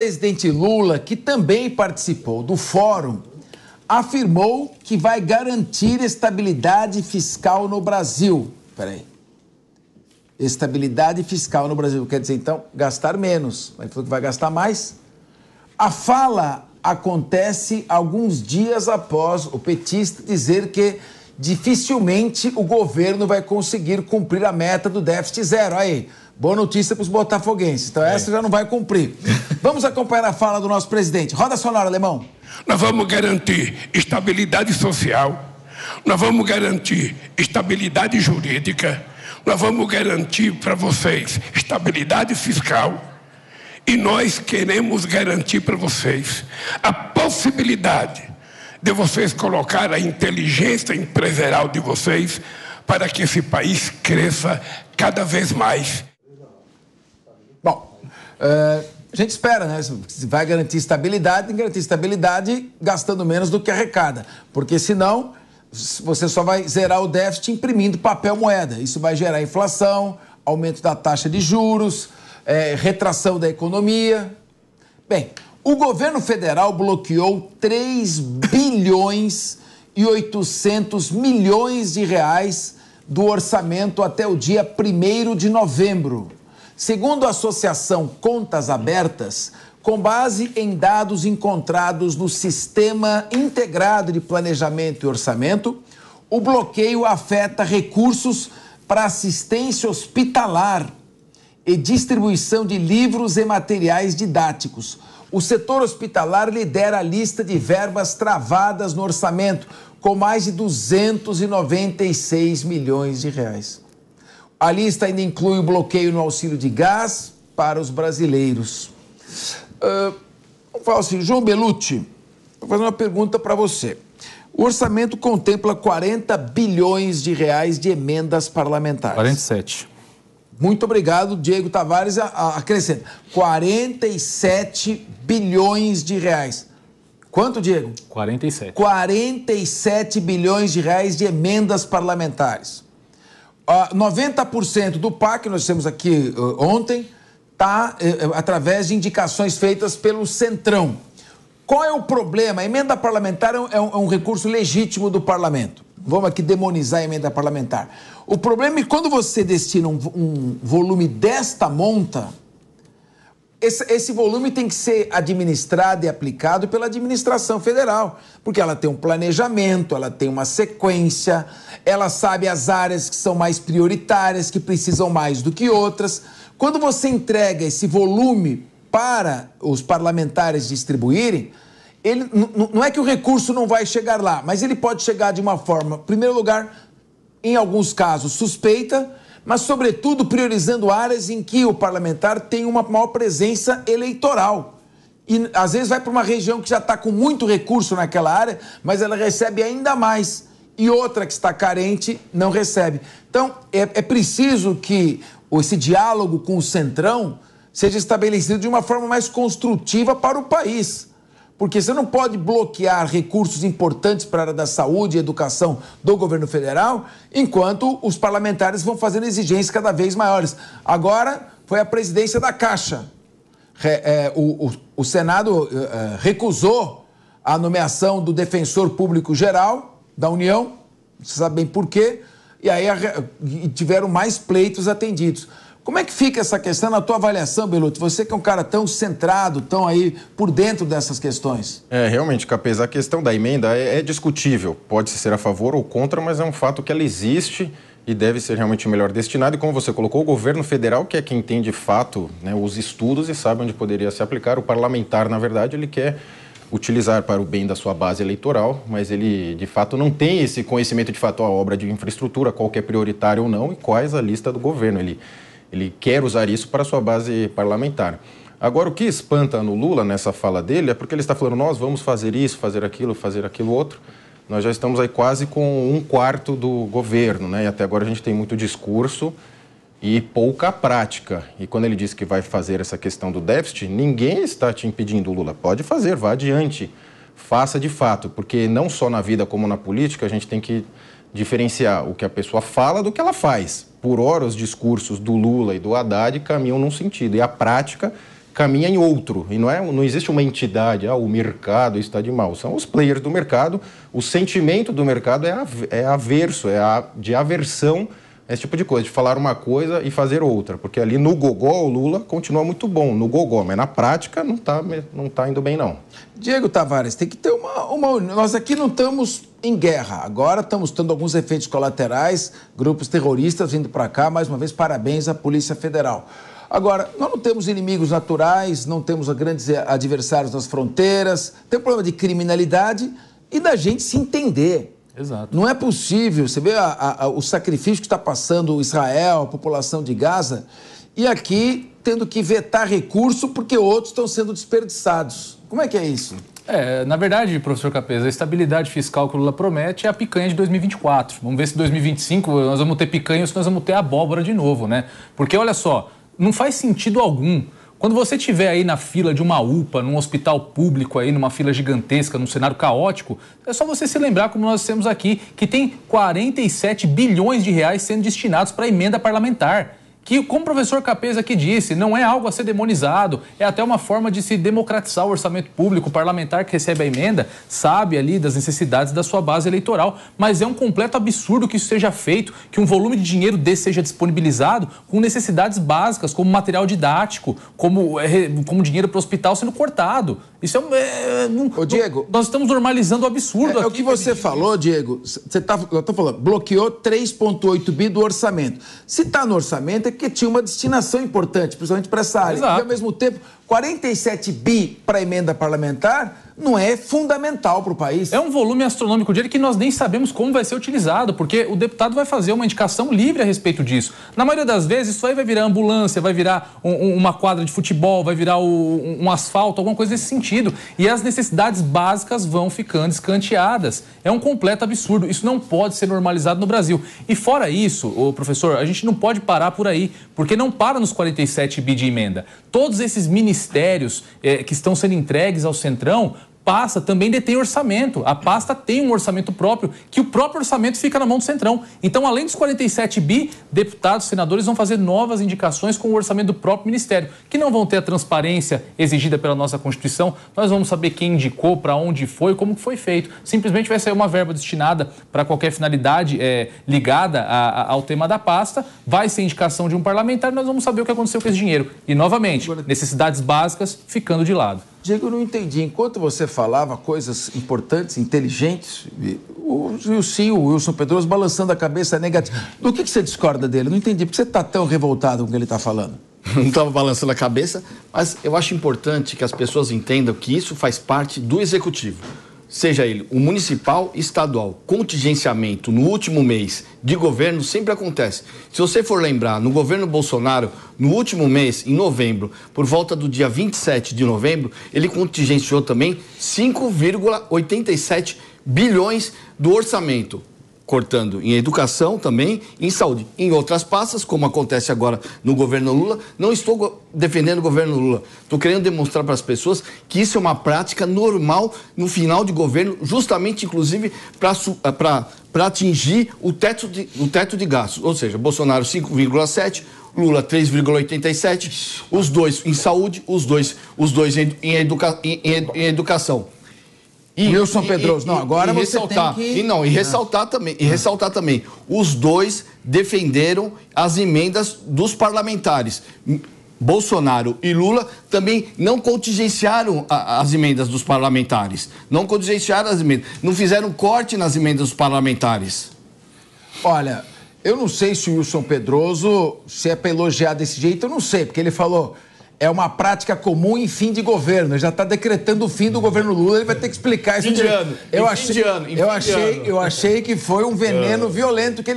presidente Lula, que também participou do fórum, afirmou que vai garantir estabilidade fiscal no Brasil. Peraí. Estabilidade fiscal no Brasil quer dizer, então, gastar menos. Ele falou que vai gastar mais. A fala acontece alguns dias após o petista dizer que dificilmente o governo vai conseguir cumprir a meta do déficit zero. Aí, Boa notícia para os botafoguenses. Então é. essa é. já não vai cumprir. Vamos acompanhar a fala do nosso presidente. Roda sonora, alemão. Nós vamos garantir estabilidade social. Nós vamos garantir estabilidade jurídica. Nós vamos garantir para vocês estabilidade fiscal. E nós queremos garantir para vocês a possibilidade de vocês colocar a inteligência empresarial de vocês para que esse país cresça cada vez mais. É, a gente espera, né? Se vai garantir estabilidade, tem que garantir estabilidade gastando menos do que arrecada. Porque senão você só vai zerar o déficit imprimindo papel moeda. Isso vai gerar inflação, aumento da taxa de juros, é, retração da economia. Bem, o governo federal bloqueou 3 bilhões e 800 milhões de reais do orçamento até o dia 1 de novembro. Segundo a Associação Contas Abertas, com base em dados encontrados no Sistema Integrado de Planejamento e Orçamento, o bloqueio afeta recursos para assistência hospitalar e distribuição de livros e materiais didáticos. O setor hospitalar lidera a lista de verbas travadas no orçamento, com mais de 296 milhões de reais. A lista ainda inclui o bloqueio no auxílio de gás para os brasileiros. Uh, vamos falar assim, João Belucci, vou fazer uma pergunta para você. O orçamento contempla 40 bilhões de reais de emendas parlamentares. 47. Muito obrigado, Diego Tavares. Acrescenta, 47 bilhões de reais. Quanto, Diego? 47. 47 bilhões de reais de emendas parlamentares. 90% ah, do PAC, nós temos aqui uh, ontem, está uh, eh, eh, através de indicações feitas pelo Centrão. Qual é o problema? A emenda parlamentar é, é um, é um recurso legítimo do parlamento. Vamos aqui demonizar a emenda parlamentar. O problema é que quando você destina um, um volume desta monta, esse, esse, volume tem que ser administrado e aplicado pela administração federal, porque ela tem um planejamento, ela tem uma sequência, ela sabe as áreas que são mais prioritárias, que precisam mais do que outras. Quando você entrega esse volume para os parlamentares distribuírem, ele, não é que o recurso não vai chegar lá, mas ele pode chegar de uma forma, em primeiro lugar, em alguns casos suspeita, mas, sobretudo, priorizando áreas em que o parlamentar tem uma maior presença eleitoral. E às vezes vai para uma região que já está com muito recurso naquela área, mas ela recebe ainda mais. E outra que está carente não recebe. Então, é, é preciso que esse diálogo com o Centrão seja estabelecido de uma forma mais construtiva para o país porque você não pode bloquear recursos importantes para a área da saúde e educação do governo federal, enquanto os parlamentares vão fazendo exigências cada vez maiores. Agora foi a presidência da Caixa. É, o, o, o Senado é, é, recusou a nomeação do defensor público geral da União, você sabe bem por quê, e aí tiveram mais pleitos atendidos. Como é que fica essa questão na tua avaliação, Beluto? Você que é um cara tão centrado, tão aí por dentro dessas questões. É, realmente, capês. a questão da emenda é, é discutível. Pode ser a favor ou contra, mas é um fato que ela existe e deve ser realmente melhor destinado. E como você colocou, o governo federal, que é quem tem de fato né, os estudos e sabe onde poderia se aplicar, o parlamentar, na verdade, ele quer utilizar para o bem da sua base eleitoral, mas ele de fato não tem esse conhecimento de fato a obra de infraestrutura, qual que é prioritário ou não e quais a lista do governo. Ele ele quer usar isso para sua base parlamentar. Agora, o que espanta no Lula nessa fala dele é porque ele está falando: nós vamos fazer isso, fazer aquilo, fazer aquilo outro. Nós já estamos aí quase com um quarto do governo, né? E até agora a gente tem muito discurso e pouca prática. E quando ele diz que vai fazer essa questão do déficit, ninguém está te impedindo, Lula. Pode fazer, vá adiante. Faça de fato, porque não só na vida como na política a gente tem que diferenciar o que a pessoa fala do que ela faz. Por hora, os discursos do Lula e do Haddad caminham num sentido e a prática caminha em outro. E não, é, não existe uma entidade, ah, o mercado está de mal. São os players do mercado, o sentimento do mercado é, é averso, é a, de aversão esse tipo de coisa, de falar uma coisa e fazer outra. Porque ali no gogó, o Lula continua muito bom no gogó, mas na prática não está não tá indo bem, não. Diego Tavares, tem que ter uma, uma. Nós aqui não estamos em guerra. Agora estamos tendo alguns efeitos colaterais, grupos terroristas vindo para cá. Mais uma vez, parabéns à Polícia Federal. Agora, nós não temos inimigos naturais, não temos grandes eh, adversários nas fronteiras, tem problema de criminalidade e da gente se entender Exato. Não é possível. Você vê a, a, o sacrifício que está passando Israel, a população de Gaza, e aqui tendo que vetar recurso porque outros estão sendo desperdiçados. Como é que é isso? É, na verdade, professor Capesa, a estabilidade fiscal que o Lula promete é a picanha de 2024. Vamos ver se 2025 nós vamos ter picanha ou se nós vamos ter abóbora de novo, né? Porque olha só, não faz sentido algum quando você estiver aí na fila de uma UPA, num hospital público, aí numa fila gigantesca, num cenário caótico, é só você se lembrar, como nós temos aqui, que tem 47 bilhões de reais sendo destinados para a emenda parlamentar que, como o professor Capesa aqui disse, não é algo a ser demonizado, é até uma forma de se democratizar o orçamento público. O parlamentar que recebe a emenda sabe ali das necessidades da sua base eleitoral, mas é um completo absurdo que isso seja feito, que um volume de dinheiro desse seja disponibilizado com necessidades básicas, como material didático, como, eh, como dinheiro para o hospital sendo cortado. Isso é um. É, Ô, Diego. Nós estamos normalizando o absurdo. É, é o que você que falou, Diego. Você tá, eu tô falando, bloqueou 3,8 bi do orçamento. Se está no orçamento, é porque tinha uma destinação importante, principalmente para essa área. Exato. E ao mesmo tempo, 47 bi para emenda parlamentar não é fundamental para o país. É um volume astronômico de dinheiro que nós nem sabemos como vai ser utilizado, porque o deputado vai fazer uma indicação livre a respeito disso. Na maioria das vezes, isso aí vai virar ambulância, vai virar um, uma quadra de futebol, vai virar um, um asfalto, alguma coisa nesse sentido. E as necessidades básicas vão ficando escanteadas. É um completo absurdo. Isso não pode ser normalizado no Brasil. E fora isso, ô, professor, a gente não pode parar por aí, porque não para nos 47 bi de emenda. Todos esses ministérios ministérios é, eh, que estão sendo entregues ao Centrão pasta também detém orçamento. A pasta tem um orçamento próprio, que o próprio orçamento fica na mão do Centrão. Então, além dos 47 bi, deputados, senadores vão fazer novas indicações com o orçamento do próprio Ministério, que não vão ter a transparência exigida pela nossa Constituição. Nós vamos saber quem indicou, para onde foi, como foi feito. Simplesmente vai sair uma verba destinada para qualquer finalidade é, ligada a, a, ao tema da pasta, vai ser indicação de um parlamentar, nós vamos saber o que aconteceu com esse dinheiro. E, novamente, necessidades básicas ficando de lado. Diego, eu não entendi. Enquanto você falava coisas importantes, inteligentes, o, sim, o Wilson Pedroso balançando a cabeça negativa. Do que, que você discorda dele? Não entendi. Por que você está tão revoltado com o que ele está falando? Não estava balançando a cabeça, mas eu acho importante que as pessoas entendam que isso faz parte do executivo seja ele o municipal, estadual, contingenciamento no último mês de governo sempre acontece. Se você for lembrar, no governo Bolsonaro, no último mês, em novembro, por volta do dia 27 de novembro, ele contingenciou também 5,87 bilhões do orçamento cortando em educação também, em saúde, em outras pastas, como acontece agora no governo Lula. Não estou defendendo o governo Lula. Estou querendo demonstrar para as pessoas que isso é uma prática normal no final de governo, justamente, inclusive, para eh, para atingir o teto, de, o teto de gastos. Ou seja, Bolsonaro 5,7, Lula 3,87, os dois em saúde, os dois, os dois em, em, em, em educação. E, Wilson Pedroso, não, agora e você ressaltar, tem que... E não, e ah. ressaltar ah. também, e ah. ressaltar também, os dois defenderam as emendas dos parlamentares. Bolsonaro e Lula também não contingenciaram a, as emendas dos parlamentares. Não contingenciaram as emendas. Não fizeram corte nas emendas dos parlamentares. Olha, eu não sei se o Wilson Pedroso, se é para elogiar desse jeito, eu não sei, porque ele falou é uma prática comum em fim de governo. Ele já está decretando o fim do governo Lula, ele vai ter que explicar isso. Fim de ano. eu achei, eu achei que foi um veneno é. violento que ele